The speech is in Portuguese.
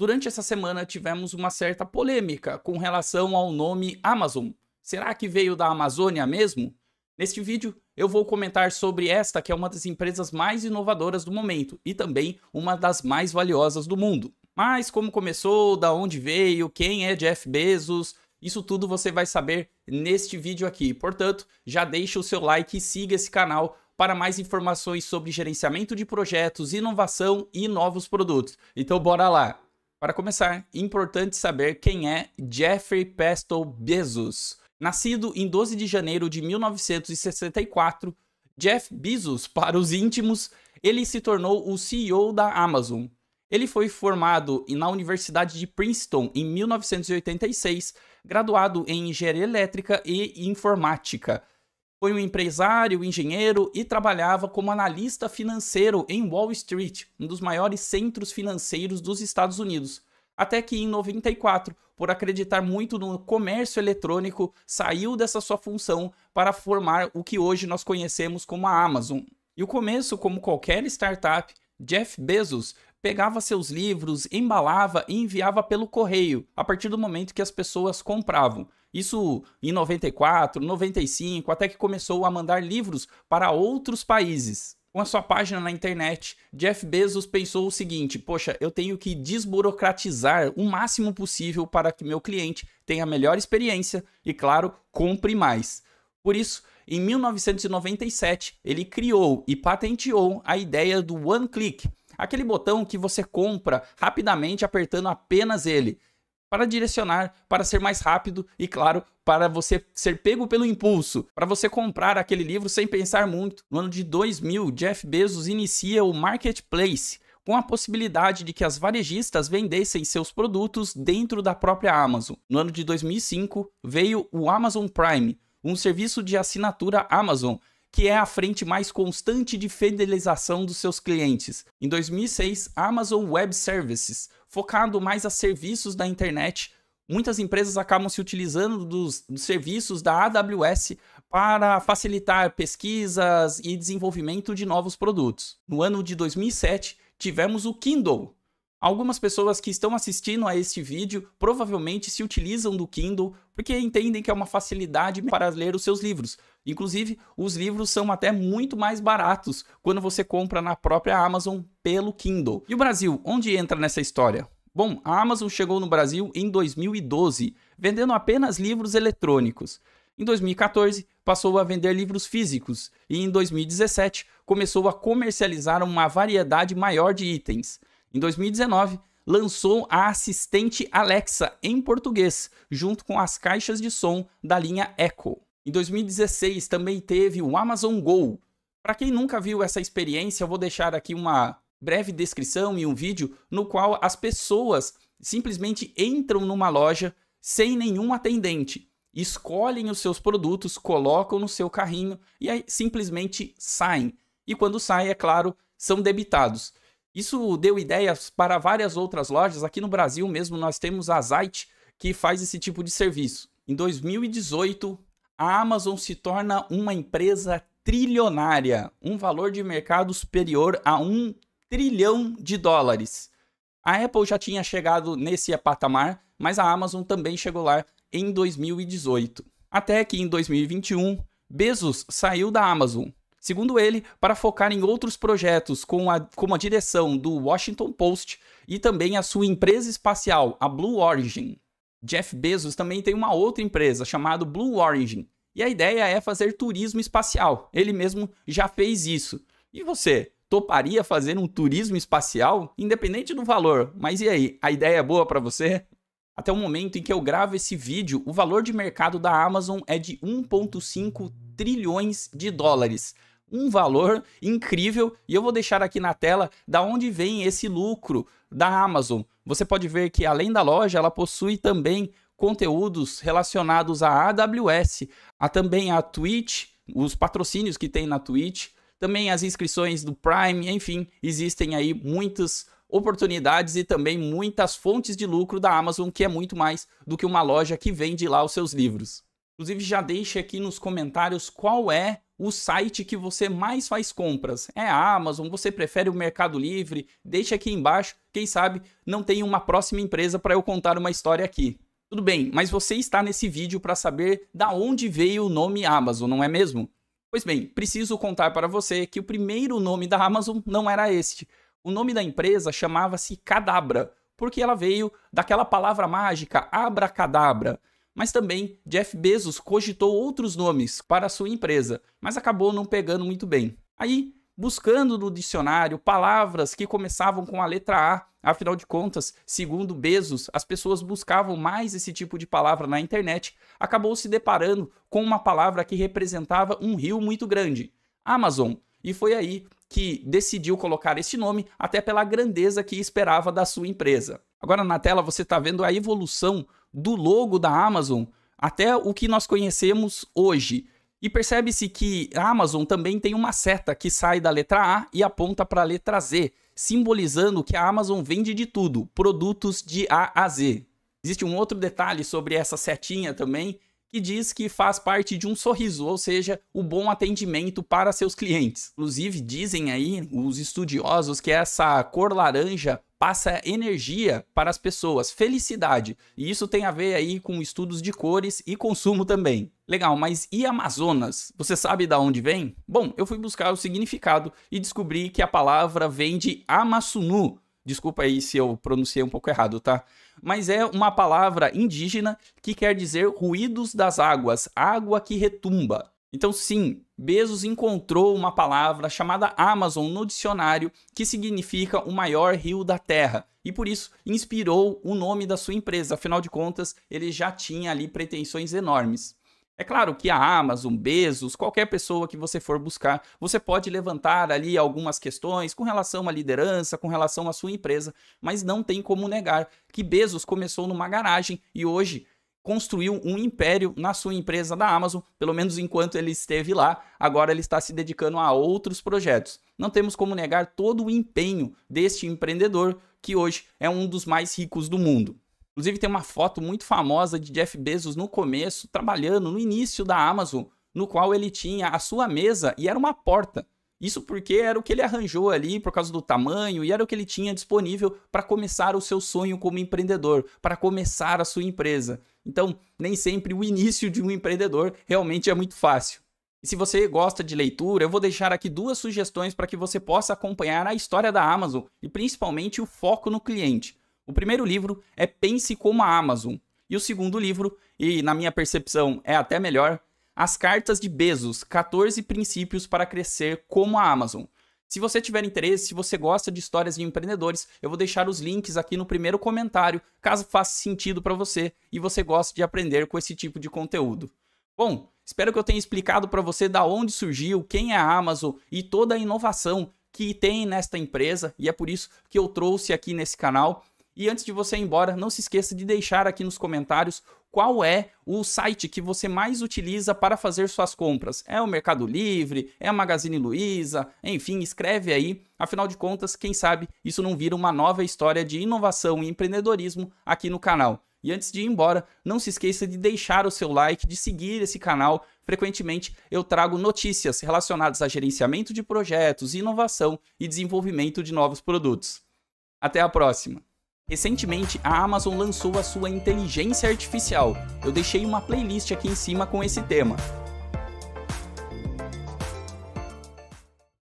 Durante essa semana tivemos uma certa polêmica com relação ao nome Amazon. Será que veio da Amazônia mesmo? Neste vídeo eu vou comentar sobre esta que é uma das empresas mais inovadoras do momento e também uma das mais valiosas do mundo. Mas como começou, da onde veio, quem é Jeff Bezos, isso tudo você vai saber neste vídeo aqui. Portanto, já deixa o seu like e siga esse canal para mais informações sobre gerenciamento de projetos, inovação e novos produtos. Então bora lá. Para começar, importante saber quem é Jeffrey Pesto Bezos. Nascido em 12 de janeiro de 1964, Jeff Bezos, para os íntimos, ele se tornou o CEO da Amazon. Ele foi formado na Universidade de Princeton em 1986, graduado em engenharia elétrica e informática. Foi um empresário, engenheiro e trabalhava como analista financeiro em Wall Street, um dos maiores centros financeiros dos Estados Unidos. Até que em 94, por acreditar muito no comércio eletrônico, saiu dessa sua função para formar o que hoje nós conhecemos como a Amazon. E o começo, como qualquer startup, Jeff Bezos pegava seus livros, embalava e enviava pelo correio, a partir do momento que as pessoas compravam. Isso em 94, 95, até que começou a mandar livros para outros países. Com a sua página na internet, Jeff Bezos pensou o seguinte: poxa, eu tenho que desburocratizar o máximo possível para que meu cliente tenha a melhor experiência e, claro, compre mais. Por isso, em 1997, ele criou e patenteou a ideia do One Click, aquele botão que você compra rapidamente apertando apenas ele para direcionar, para ser mais rápido e, claro, para você ser pego pelo impulso, para você comprar aquele livro sem pensar muito. No ano de 2000, Jeff Bezos inicia o Marketplace, com a possibilidade de que as varejistas vendessem seus produtos dentro da própria Amazon. No ano de 2005, veio o Amazon Prime, um serviço de assinatura Amazon que é a frente mais constante de fidelização dos seus clientes. Em 2006, Amazon Web Services, focado mais a serviços da internet, muitas empresas acabam se utilizando dos, dos, serviços da AWS para facilitar pesquisas e desenvolvimento de novos produtos. No ano de 2007, tivemos o Kindle, Algumas pessoas que estão assistindo a este vídeo provavelmente se utilizam do Kindle porque entendem que é uma facilidade para ler os seus livros. Inclusive, os livros são até muito mais baratos quando você compra na própria Amazon pelo Kindle. E o Brasil, onde entra nessa história? Bom, a Amazon chegou no Brasil em 2012, vendendo apenas livros eletrônicos. Em 2014, passou a vender livros físicos e em 2017 começou a comercializar uma variedade maior de itens. Em 2019, lançou a assistente Alexa em português, junto com as caixas de som da linha Echo. Em 2016 também teve o Amazon Go. Para quem nunca viu essa experiência, eu vou deixar aqui uma breve descrição e um vídeo no qual as pessoas simplesmente entram numa loja sem nenhum atendente, escolhem os seus produtos, colocam no seu carrinho e aí simplesmente saem. E quando saem, é claro, são debitados. Isso deu ideias para várias outras lojas. Aqui no Brasil mesmo nós temos a Zite que faz esse tipo de serviço. Em 2018, a Amazon se torna uma empresa trilionária, um valor de mercado superior a um trilhão de dólares. A Apple já tinha chegado nesse patamar, mas a Amazon também chegou lá em 2018. Até que em 2021, Bezos saiu da Amazon Segundo ele, para focar em outros projetos, com a, como a direção do Washington Post e também a sua empresa espacial, a Blue Origin. Jeff Bezos também tem uma outra empresa chamada Blue Origin, e a ideia é fazer turismo espacial. Ele mesmo já fez isso. E você, toparia fazer um turismo espacial, independente do valor? Mas e aí, a ideia é boa para você? Até o momento em que eu gravo esse vídeo, o valor de mercado da Amazon é de 1,5 trilhões de dólares. Um valor incrível e eu vou deixar aqui na tela da onde vem esse lucro da Amazon. Você pode ver que além da loja, ela possui também conteúdos relacionados à AWS, a também a Twitch, os patrocínios que tem na Twitch, também as inscrições do Prime, enfim, existem aí muitas oportunidades e também muitas fontes de lucro da Amazon, que é muito mais do que uma loja que vende lá os seus livros. Inclusive, já deixe aqui nos comentários qual é o site que você mais faz compras. É a Amazon? Você prefere o Mercado Livre? Deixe aqui embaixo. Quem sabe não tem uma próxima empresa para eu contar uma história aqui. Tudo bem, mas você está nesse vídeo para saber da onde veio o nome Amazon, não é mesmo? Pois bem, preciso contar para você que o primeiro nome da Amazon não era este. O nome da empresa chamava-se Cadabra, porque ela veio daquela palavra mágica abracadabra mas também Jeff Bezos cogitou outros nomes para sua empresa, mas acabou não pegando muito bem. Aí, buscando no dicionário palavras que começavam com a letra A. Afinal de contas, segundo Bezos, as pessoas buscavam mais esse tipo de palavra na internet, acabou se deparando com uma palavra que representava um rio muito grande, Amazon. E foi aí que decidiu colocar esse nome, até pela grandeza que esperava da sua empresa. Agora na tela você está vendo a evolução do logo da Amazon até o que nós conhecemos hoje. E percebe-se que a Amazon também tem uma seta que sai da letra A e aponta para a letra Z, simbolizando que a Amazon vende de tudo, produtos de A a Z. Existe um outro detalhe sobre essa setinha também, que diz que faz parte de um sorriso, ou seja, o bom atendimento para seus clientes. Inclusive, dizem aí os estudiosos que essa cor laranja passa energia para as pessoas, felicidade. E isso tem a ver aí com estudos de cores e consumo também. Legal, mas e Amazonas? Você sabe da onde vem? Bom, eu fui buscar o significado e descobri que a palavra vem de Amasunu. Desculpa aí se eu pronunciei um pouco errado, tá? mas é uma palavra indígena que quer dizer ruídos das águas, água que retumba. Então, sim, Bezos encontrou uma palavra chamada Amazon no dicionário que significa o maior rio da Terra e por isso inspirou o nome da sua empresa. Afinal de contas, ele já tinha ali pretensões enormes. É claro que a Amazon, Bezos, qualquer pessoa que você for buscar, você pode levantar ali algumas questões com relação à liderança, com relação à sua empresa, mas não tem como negar que Bezos começou numa garagem e hoje construiu um império na sua empresa da Amazon, pelo menos enquanto ele esteve lá, agora ele está se dedicando a outros projetos. Não temos como negar todo o empenho deste empreendedor que hoje é um dos mais ricos do mundo. Inclusive tem uma foto muito famosa de Jeff Bezos no começo, trabalhando no início da Amazon, no qual ele tinha a sua mesa e era uma porta. Isso porque era o que ele arranjou ali por causa do tamanho e era o que ele tinha disponível para começar o seu sonho como empreendedor, para começar a sua empresa. Então, nem sempre o início de um empreendedor realmente é muito fácil. E se você gosta de leitura, eu vou deixar aqui duas sugestões para que você possa acompanhar a história da Amazon e principalmente o foco no cliente. O primeiro livro é Pense como a Amazon, e o segundo livro, e na minha percepção é até melhor, As Cartas de Bezos: 14 Princípios para Crescer como a Amazon. Se você tiver interesse, se você gosta de histórias de empreendedores, eu vou deixar os links aqui no primeiro comentário, caso faça sentido para você e você gosta de aprender com esse tipo de conteúdo. Bom, espero que eu tenha explicado para você da onde surgiu, quem é a Amazon e toda a inovação que tem nesta empresa e é por isso que eu trouxe aqui nesse canal e antes de você ir embora, não se esqueça de deixar aqui nos comentários qual é o site que você mais utiliza para fazer suas compras. É o Mercado Livre? É a Magazine Luiza? Enfim, escreve aí. Afinal de contas, quem sabe isso não vira uma nova história de inovação e empreendedorismo aqui no canal. E antes de ir embora, não se esqueça de deixar o seu like, de seguir esse canal. Frequentemente eu trago notícias relacionadas a gerenciamento de projetos, inovação e desenvolvimento de novos produtos. Até a próxima! Recentemente, a Amazon lançou a sua inteligência artificial. Eu deixei uma playlist aqui em cima com esse tema.